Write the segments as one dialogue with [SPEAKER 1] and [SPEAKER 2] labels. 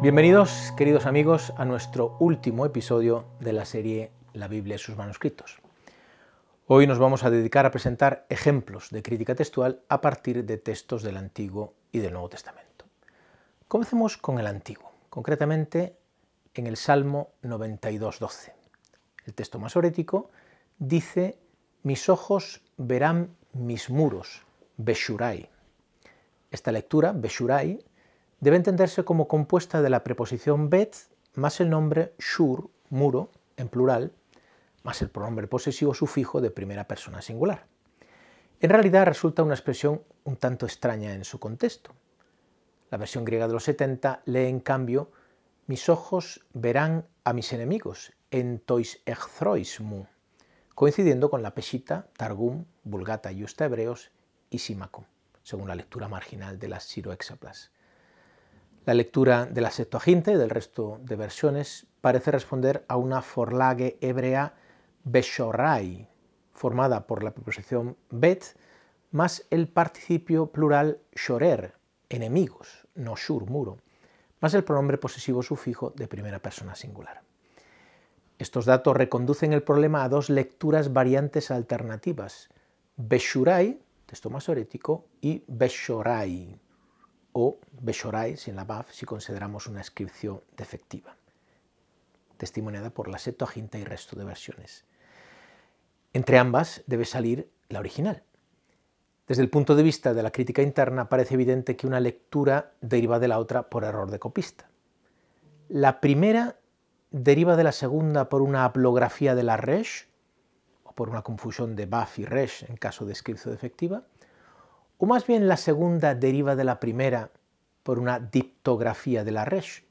[SPEAKER 1] Bienvenidos, queridos amigos, a nuestro último episodio de la serie La Biblia y sus manuscritos. Hoy nos vamos a dedicar a presentar ejemplos de crítica textual a partir de textos del Antiguo y del Nuevo Testamento. Comencemos con el Antiguo, concretamente en el Salmo 92.12. El texto masorético dice, mis ojos verán mis muros, Beshurai. Esta lectura, Beshurai, debe entenderse como compuesta de la preposición bet más el nombre shur, muro, en plural, más el pronombre posesivo sufijo de primera persona singular. En realidad resulta una expresión un tanto extraña en su contexto. La versión griega de los 70 lee en cambio mis ojos verán a mis enemigos en tois echthroismu, coincidiendo con la pesita, targum, vulgata y hebreos y simaco, según la lectura marginal de las siroexaplas. La lectura de la Septuaginta y del resto de versiones parece responder a una forlage hebrea beshorai, formada por la preposición bet más el participio plural shorer, enemigos, no shur, muro, más el pronombre posesivo sufijo de primera persona singular. Estos datos reconducen el problema a dos lecturas variantes alternativas, beshurai, texto masorético, y beshorai, o Beshorai sin la Baf si consideramos una inscripción defectiva, testimoniada por la Septuaginta y resto de versiones. Entre ambas debe salir la original. Desde el punto de vista de la crítica interna parece evidente que una lectura deriva de la otra por error de copista. La primera deriva de la segunda por una aplografía de la Resh, o por una confusión de Baf y Resh en caso de inscripción defectiva, o más bien la segunda deriva de la primera por una diptografía de la resh,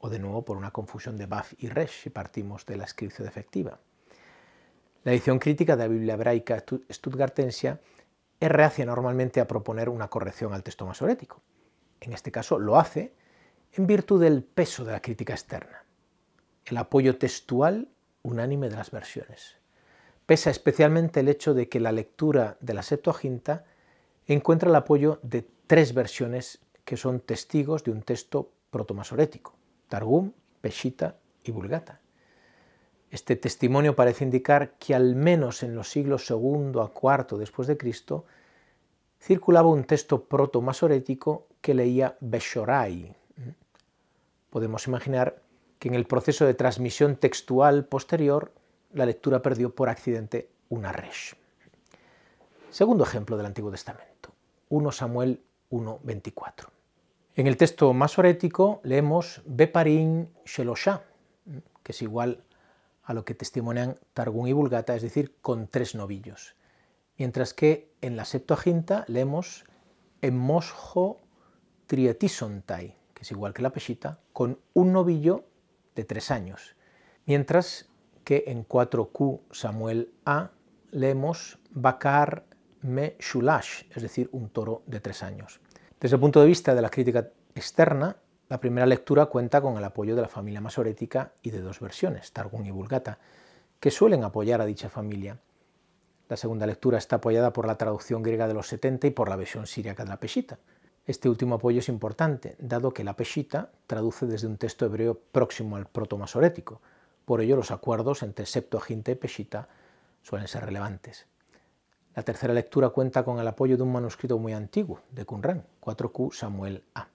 [SPEAKER 1] o de nuevo por una confusión de Baf y resh si partimos de la escritura efectiva. La edición crítica de la Biblia hebraica Stuttgartensia es reacia normalmente a proponer una corrección al texto masorético. En este caso lo hace en virtud del peso de la crítica externa, el apoyo textual unánime de las versiones. Pesa especialmente el hecho de que la lectura de la Septuaginta encuentra el apoyo de tres versiones que son testigos de un texto protomasorético, Targum, Peshita y Vulgata. Este testimonio parece indicar que al menos en los siglos II a IV después de Cristo circulaba un texto protomasorético que leía Beshorai. Podemos imaginar que en el proceso de transmisión textual posterior la lectura perdió por accidente una resh. Segundo ejemplo del Antiguo Testamento. 1 Samuel 1.24. En el texto masorético leemos Beparim Sheloshá, que es igual a lo que testimonian Targún y Vulgata, es decir, con tres novillos. Mientras que en la Septuaginta leemos Emosjo trietisontai, que es igual que la Peshita, con un novillo de tres años. Mientras que en 4Q Samuel A leemos Bacar Meshulash, es decir, un toro de tres años. Desde el punto de vista de la crítica externa, la primera lectura cuenta con el apoyo de la familia masorética y de dos versiones, Targum y Vulgata, que suelen apoyar a dicha familia. La segunda lectura está apoyada por la traducción griega de los 70 y por la versión siríaca de la Peshita. Este último apoyo es importante, dado que la Peshita traduce desde un texto hebreo próximo al protomasorético. Por ello, los acuerdos entre Septuaginta y Peshita suelen ser relevantes. La tercera lectura cuenta con el apoyo de un manuscrito muy antiguo, de Qumran, 4Q Samuel A.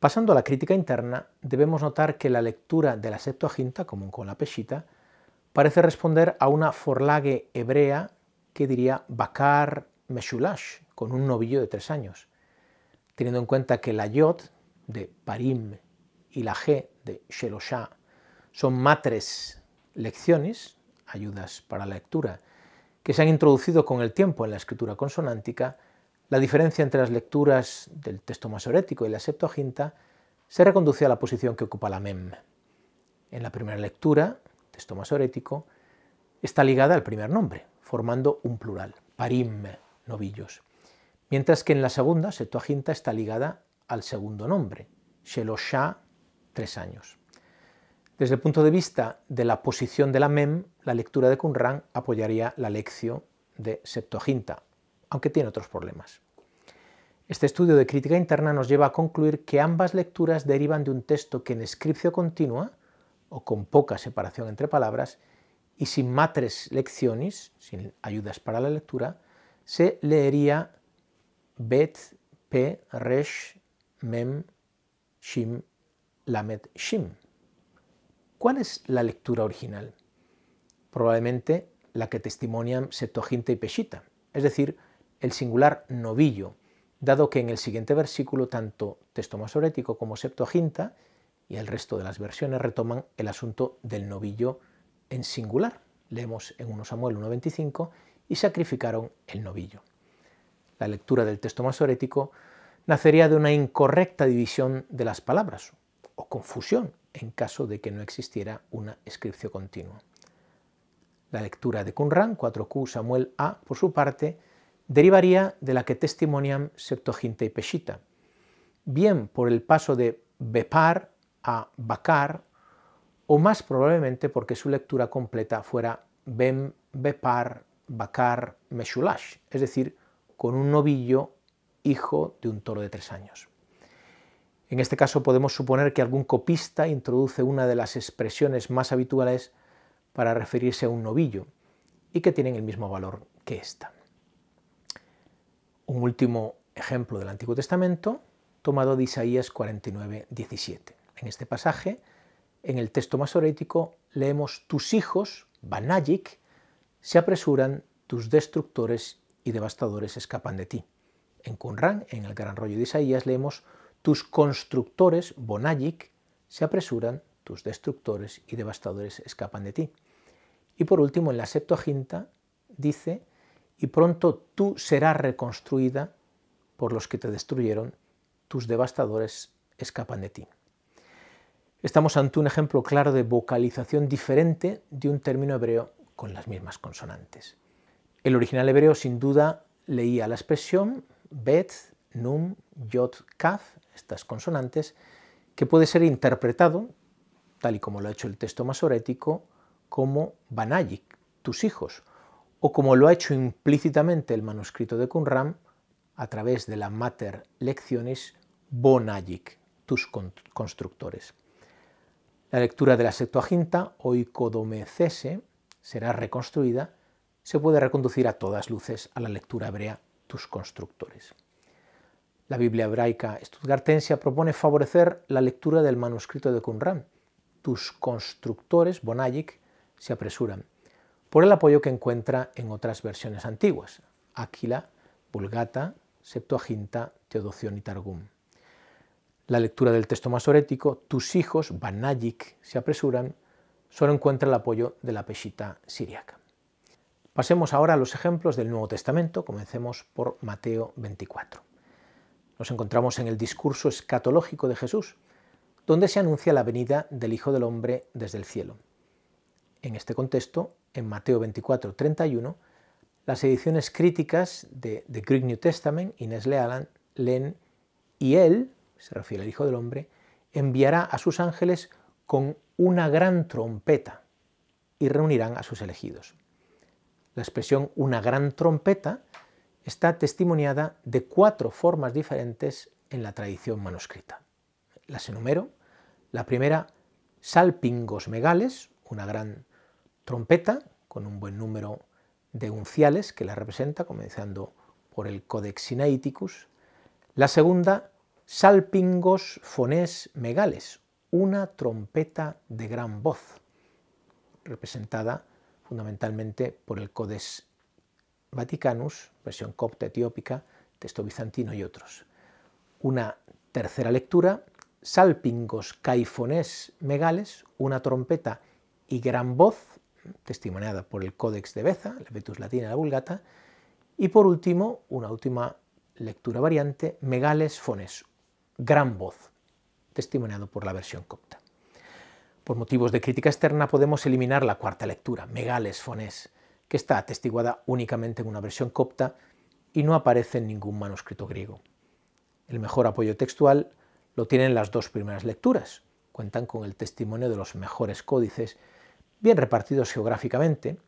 [SPEAKER 1] Pasando a la crítica interna, debemos notar que la lectura de la Septuaginta, común con la Peshita, parece responder a una forlague hebrea que diría Bakar Meshulash, con un novillo de tres años, teniendo en cuenta que la Yod de Parim y la G de Sheloshá, son matres lecciones, ayudas para la lectura, que se han introducido con el tiempo en la escritura consonántica, la diferencia entre las lecturas del texto masorético y la Septuaginta se reconduce a la posición que ocupa la Mem. En la primera lectura, texto masorético, está ligada al primer nombre, formando un plural, parim, novillos, mientras que en la segunda, Septuaginta, está ligada al segundo nombre, Sheloshá, tres años. Desde el punto de vista de la posición de la MEM, e la lectura de kunran apoyaría la lección de Septuaginta, aunque tiene otros problemas. Este estudio de crítica interna nos lleva a concluir que ambas lecturas derivan de un texto que en escripción continua, o con poca separación entre palabras, y sin matres lecciones, sin ayudas para la lectura, se leería Bet, Pe, Resh, Mem, Shim, Lamet, Shim ¿Cuál es la lectura original? Probablemente la que testimonian Septuaginta y Peshita, es decir, el singular novillo, dado que en el siguiente versículo tanto texto masorético como Septuaginta y el resto de las versiones retoman el asunto del novillo en singular. Leemos en 1 Samuel 1.25 y sacrificaron el novillo. La lectura del texto masorético nacería de una incorrecta división de las palabras o confusión en caso de que no existiera una escripción continua. La lectura de Qumran, 4Q Samuel A, por su parte, derivaría de la que testimonian Septuaginta y Peshita, bien por el paso de Bepar a Bakar, o más probablemente porque su lectura completa fuera Bem, Bepar, Bakar, Meshulash, es decir, con un novillo hijo de un toro de tres años. En este caso podemos suponer que algún copista introduce una de las expresiones más habituales para referirse a un novillo y que tienen el mismo valor que esta. Un último ejemplo del Antiguo Testamento tomado de Isaías 49, 17. En este pasaje, en el texto masorético, leemos tus hijos, Banayik, se apresuran, tus destructores y devastadores escapan de ti. En Qumran, en el gran rollo de Isaías, leemos tus constructores, Bonajic, se apresuran, tus destructores y devastadores escapan de ti. Y por último, en la Septuaginta dice, y pronto tú serás reconstruida por los que te destruyeron, tus devastadores escapan de ti. Estamos ante un ejemplo claro de vocalización diferente de un término hebreo con las mismas consonantes. El original hebreo sin duda leía la expresión bet, num, yod, kaf estas consonantes, que puede ser interpretado, tal y como lo ha hecho el texto masorético, como Banayik, tus hijos, o como lo ha hecho implícitamente el manuscrito de Qumran a través de la Mater Lecciones, Bonayik, tus constructores. La lectura de la Septuaginta, Oikodomecese, será reconstruida, se puede reconducir a todas luces a la lectura hebrea, tus constructores. La Biblia hebraica Stuttgartensia propone favorecer la lectura del manuscrito de Qumran. Tus constructores, bonayik, se apresuran, por el apoyo que encuentra en otras versiones antiguas, Áquila, Vulgata, Septuaginta, Teodoción y Targum. La lectura del texto masorético, tus hijos, Banayik, se apresuran, solo encuentra el apoyo de la peshita siriaca. Pasemos ahora a los ejemplos del Nuevo Testamento, comencemos por Mateo 24. Nos encontramos en el discurso escatológico de Jesús, donde se anuncia la venida del Hijo del Hombre desde el cielo. En este contexto, en Mateo 24, 31, las ediciones críticas de The Greek New Testament, Inés Lealand, leen, y él, se refiere al Hijo del Hombre, enviará a sus ángeles con una gran trompeta y reunirán a sus elegidos. La expresión una gran trompeta está testimoniada de cuatro formas diferentes en la tradición manuscrita. Las enumero. La primera, salpingos megales, una gran trompeta con un buen número de unciales que la representa, comenzando por el Codex Sinaiticus. La segunda, salpingos fonés megales, una trompeta de gran voz, representada fundamentalmente por el Codex Vaticanus, versión copta etiópica, texto bizantino y otros. Una tercera lectura, salpingos Caifones, megales, una trompeta y gran voz, testimoniada por el Códex de Beza, la Vetus Latina y la Vulgata, y por último, una última lectura variante, megales fones, gran voz, testimoniado por la versión copta. Por motivos de crítica externa podemos eliminar la cuarta lectura, megales fones, está atestiguada únicamente en una versión copta y no aparece en ningún manuscrito griego. El mejor apoyo textual lo tienen las dos primeras lecturas. Cuentan con el testimonio de los mejores códices, bien repartidos geográficamente,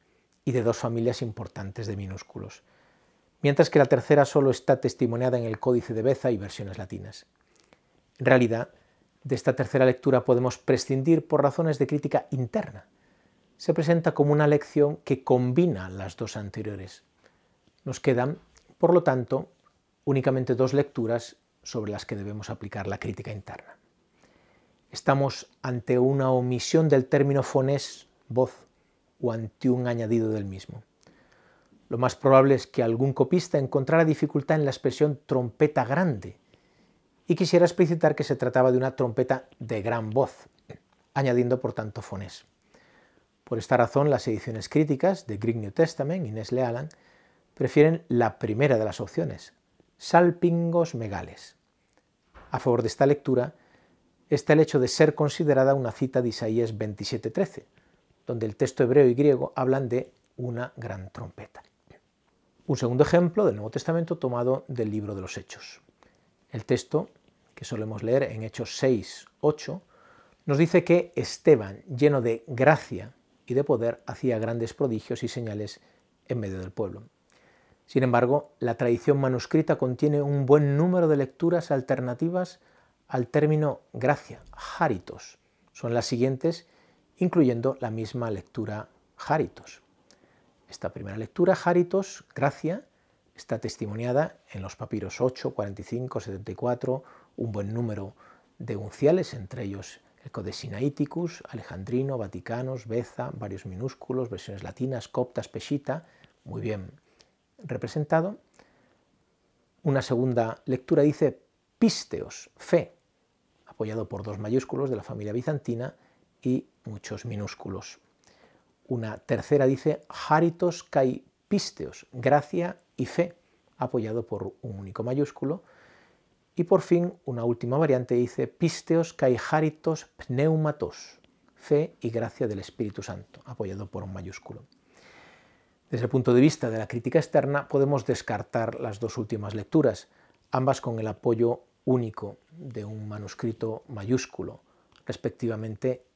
[SPEAKER 1] y de dos familias importantes de minúsculos, mientras que la tercera solo está testimoniada en el Códice de Beza y versiones latinas. En realidad, de esta tercera lectura podemos prescindir por razones de crítica interna, se presenta como una lección que combina las dos anteriores. Nos quedan, por lo tanto, únicamente dos lecturas sobre las que debemos aplicar la crítica interna. Estamos ante una omisión del término fonés, voz, o ante un añadido del mismo. Lo más probable es que algún copista encontrara dificultad en la expresión trompeta grande y quisiera explicitar que se trataba de una trompeta de gran voz, añadiendo por tanto fonés. Por esta razón, las ediciones críticas de Greek New Testament, y Inés Allen prefieren la primera de las opciones, salpingos megales. A favor de esta lectura está el hecho de ser considerada una cita de Isaías 27.13, donde el texto hebreo y griego hablan de una gran trompeta. Un segundo ejemplo del Nuevo Testamento tomado del libro de los Hechos. El texto, que solemos leer en Hechos 6.8, nos dice que Esteban, lleno de gracia y de poder hacía grandes prodigios y señales en medio del pueblo. Sin embargo, la tradición manuscrita contiene un buen número de lecturas alternativas al término gracia, jaritos. Son las siguientes, incluyendo la misma lectura jaritos. Esta primera lectura, jaritos, gracia, está testimoniada en los papiros 8, 45, 74, un buen número de unciales, entre ellos Sinaiticus, Alejandrino, Vaticanos, Beza, varios minúsculos, versiones latinas, coptas, peshita, muy bien representado. Una segunda lectura dice pisteos, fe, apoyado por dos mayúsculos de la familia bizantina y muchos minúsculos. Una tercera dice haritos kai pisteos, gracia y fe, apoyado por un único mayúsculo, y por fin, una última variante dice pisteos caijaritos pneumatos, fe y gracia del Espíritu Santo, apoyado por un mayúsculo. Desde el punto de vista de la crítica externa, podemos descartar las dos últimas lecturas, ambas con el apoyo único de un manuscrito mayúsculo, respectivamente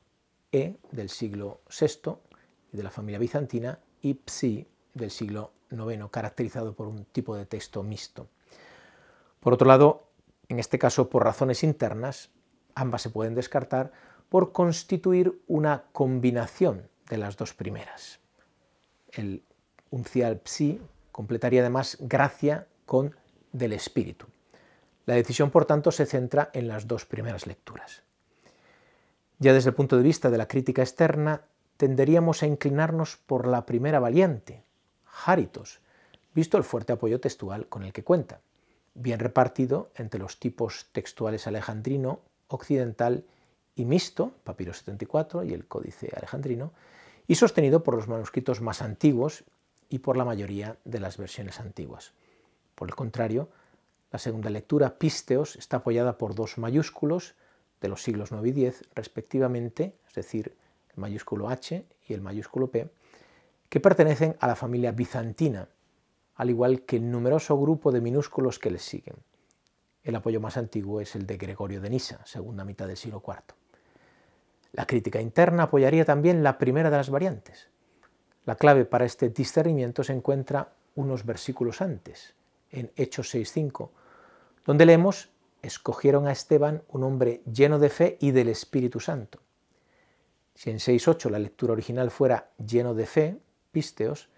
[SPEAKER 1] E del siglo VI de la familia bizantina y Psi del siglo IX, caracterizado por un tipo de texto mixto. Por otro lado, en este caso por razones internas, ambas se pueden descartar, por constituir una combinación de las dos primeras. El uncial psi completaría además gracia con del espíritu. La decisión, por tanto, se centra en las dos primeras lecturas. Ya desde el punto de vista de la crítica externa, tenderíamos a inclinarnos por la primera variante, Haritos, visto el fuerte apoyo textual con el que cuenta bien repartido entre los tipos textuales alejandrino, occidental y mixto, papiro 74 y el códice alejandrino, y sostenido por los manuscritos más antiguos y por la mayoría de las versiones antiguas. Por el contrario, la segunda lectura, Pisteos, está apoyada por dos mayúsculos de los siglos 9 y 10, respectivamente, es decir, el mayúsculo H y el mayúsculo P, que pertenecen a la familia bizantina al igual que el numeroso grupo de minúsculos que les siguen. El apoyo más antiguo es el de Gregorio de Nisa, segunda mitad del siglo IV. La crítica interna apoyaría también la primera de las variantes. La clave para este discernimiento se encuentra unos versículos antes, en Hechos 6.5, donde leemos, escogieron a Esteban, un hombre lleno de fe y del Espíritu Santo. Si en 6.8 la lectura original fuera lleno de fe, pisteos,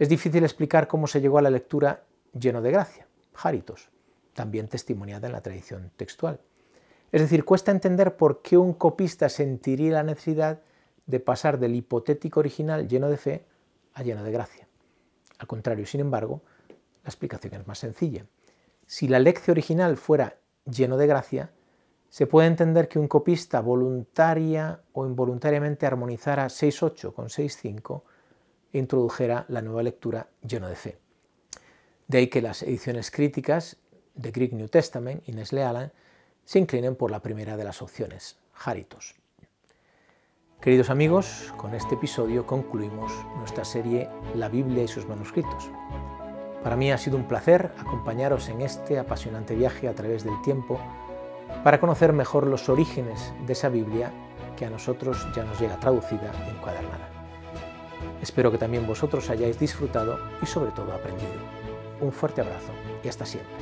[SPEAKER 1] es difícil explicar cómo se llegó a la lectura lleno de gracia, Járitos, también testimoniada en la tradición textual. Es decir, cuesta entender por qué un copista sentiría la necesidad de pasar del hipotético original lleno de fe a lleno de gracia. Al contrario, sin embargo, la explicación es más sencilla. Si la lección original fuera lleno de gracia, se puede entender que un copista voluntaria o involuntariamente armonizara 6.8 con 6.5 introdujera la nueva lectura lleno de fe. De ahí que las ediciones críticas de Greek New Testament, Nestle-Allen se inclinen por la primera de las opciones, Jaritos. Queridos amigos, con este episodio concluimos nuestra serie La Biblia y sus manuscritos. Para mí ha sido un placer acompañaros en este apasionante viaje a través del tiempo para conocer mejor los orígenes de esa Biblia que a nosotros ya nos llega traducida y encuadernada. Espero que también vosotros hayáis disfrutado y sobre todo aprendido. Un fuerte abrazo y hasta siempre.